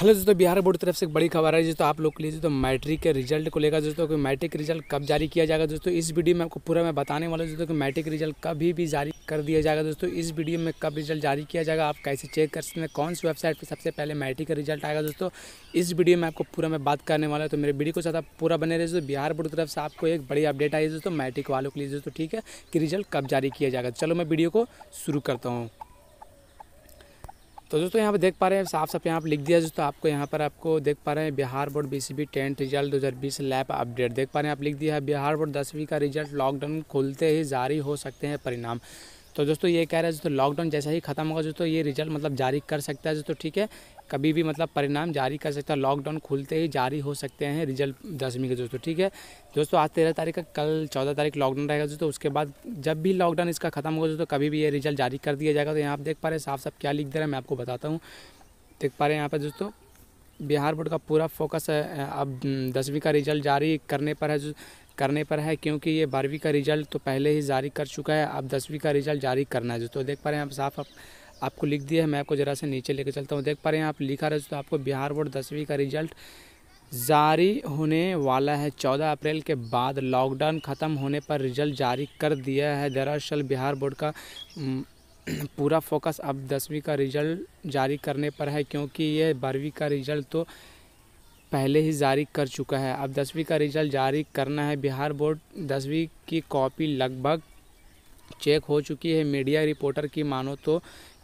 hello दोस्तों Bihar board तरफ से एक बड़ी खबर है तो आप लोग के लिए जो मैट्रिक के रिजल्ट को लेकर दोस्तों कि मैट्रिक रिजल्ट कब जारी किया जाएगा दोस्तों इस वीडियो में आपको पूरा मैं बताने वाला हूँ दोस्तों कि मैट्रिक रिजल्ट कभी भी जारी कर दिया जाएगा दोस्तों इस वीडियो में कब रिजल्ट जारी किया जाएगा आप कैसे चेक कर सकते हैं कौन सी वेबसाइट पर सबसे पहले मैट्रिक का रिजल्ट आएगा दोस्तों इस वीडियो में आपको पूरा मैं बात करने वाला है तो मेरे वीडियो को ज़्यादा पूरा बने रहे दोस्तों बिहार बोर्ड तरफ से आपको एक बड़ी अपडेट आई है दोस्तों मैट्रिक वालों के लिए दोस्तों ठीक है कि रिजल्ट कब जारी किया जाएगा चलो मैं वीडियो को शुरू करता हूँ तो दोस्तों यहाँ पर देख पा रहे हैं साफ साफ यहाँ पर लिख दिया दोस्तों आपको यहाँ पर आपको देख पा रहे हैं Bihar board BCB tenth result 2020 लैब अपडेट देख पा रहे हैं आप लिख दिया है बिहार बोर्ड दसवीं का रिजल्ट लॉकडाउन खुलते ही जारी हो सकते हैं परिणाम तो दोस्तों ये कह रहा है दोस्तों लॉकडाउन जैसा ही खत्म होगा दोस्तों ये रिजल्ट मतलब जारी कर सकता है दोस्तों ठीक है कभी भी मतलब परिणाम जारी कर सकता है लॉकडाउन खुलते ही जारी हो सकते हैं रिजल्ट दसवीं के दोस्तों ठीक है दोस्तों आज तेरह तारीख का कल चौदह तारीख लॉकडाउन रहेगा दोस्तों उसके बाद जब भी लॉकडाउन इसका ख़त्म होगा दोस्तों कभी भी ये रिजल्ट जारी कर दिया जाएगा तो यहाँ आप देख पा रहे हैं साफ साफ क्या लिख दे रहा है मैं आपको बताता हूँ देख पा रहे हैं यहाँ पर दोस्तों बिहार बोर्ड का पूरा फोकस है अब दसवीं का रिजल्ट जारी करने पर है जो करने पर है क्योंकि ये बारहवीं का रिजल्ट तो पहले ही जारी कर चुका है अब दसवीं का रिजल्ट जारी करना है दोस्तों देख पा रहे हैं आप साफ आप आपको लिख दिया है मैं आपको ज़रा से नीचे लेकर चलता हूँ देख पा रहे हैं आप लिखा रहे तो आपको बिहार बोर्ड दसवीं का रिजल्ट जारी होने वाला है 14 अप्रैल के बाद लॉकडाउन ख़त्म होने पर रिजल्ट जारी कर दिया है दरअसल बिहार बोर्ड का पूरा फोकस अब दसवीं का रिजल्ट जारी करने पर है क्योंकि ये बारहवीं का रिजल्ट तो पहले ही जारी कर चुका है अब दसवीं का रिजल्ट जारी करना है बिहार बोर्ड दसवीं की कॉपी लगभग चेक हो चुकी है मीडिया रिपोर्टर की मानो तो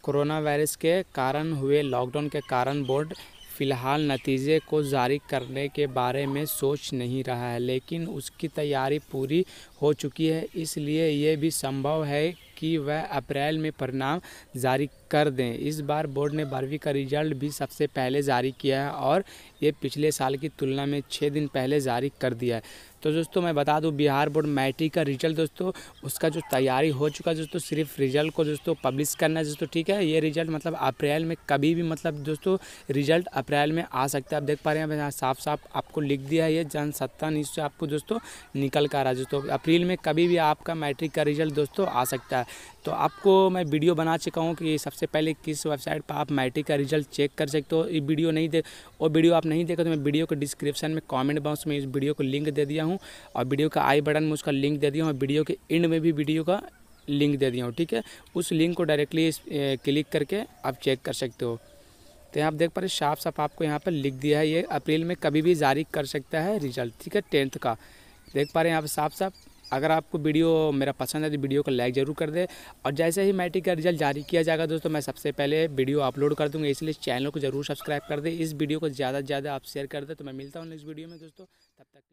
कोरोना वायरस के कारण हुए लॉकडाउन के कारण बोर्ड फ़िलहाल नतीजे को जारी करने के बारे में सोच नहीं रहा है लेकिन उसकी तैयारी पूरी हो चुकी है इसलिए ये भी संभव है कि वह अप्रैल में परिणाम जारी कर दें इस बार बोर्ड ने बारहवीं का रिजल्ट भी सबसे पहले जारी किया है और ये पिछले साल की तुलना में छः दिन पहले जारी कर दिया है तो दोस्तों मैं बता दूँ बिहार बोर्ड मैट्रिक का रिजल्ट दोस्तों उसका जो तैयारी हो चुका है दोस्तों सिर्फ रिजल्ट को दोस्तों पब्लिश करना है दोस्तों ठीक है ये रिजल्ट मतलब अप्रैल में कभी भी मतलब दोस्तों रिजल्ट अप्रैल में आ सकता है आप देख पा रहे हैं यहाँ साफ साफ आपको लिख दिया है ये जनसत्ता न्यूज़ से आपको दोस्तों निकल कर आ रहा है दोस्तों अप्रैल में कभी भी आपका मैट्रिक का रिजल्ट दोस्तों आ सकता है तो आपको मैं वीडियो बना चुका हूँ कि सबसे पहले किस वेबसाइट पर आप मैट्रिक का रिजल्ट चेक कर सकते हो ये वीडियो नहीं दे वो वीडियो आप नहीं देखो तो मैं वीडियो को डिस्क्रिप्शन में कॉमेंट बॉक्स में इस वीडियो को लिंक दे दिया हूँ हूँ और वीडियो का आई बटन में उसका लिंक दे दिया हूँ वीडियो के एंड में भी वीडियो का लिंक दे दिया हूँ ठीक है उस लिंक को डायरेक्टली क्लिक करके आप चेक कर सकते हो तो यहाँ आप देख पा रहे साफ साफ आपको यहाँ पर लिख दिया है ये अप्रैल में कभी भी जारी कर सकता है रिजल्ट ठीक है टेंथ का देख पा रहे हैं यहाँ पर साफ साफ अगर आपको वीडियो मेरा पसंद है तो वीडियो को लाइक ज़रूर कर दे और जैसे ही मैट्रिक का रिजल्ट जारी किया जाएगा दोस्तों मैं सबसे पहले वीडियो अपलोड कर दूँगा इसलिए चैनल को ज़रूर सब्सक्राइब कर दे इस वीडियो को ज़्यादा से ज़्यादा आप शेयर कर दे तो मैं मिलता हूँ नेक्स्ट वीडियो में दोस्तों तब तक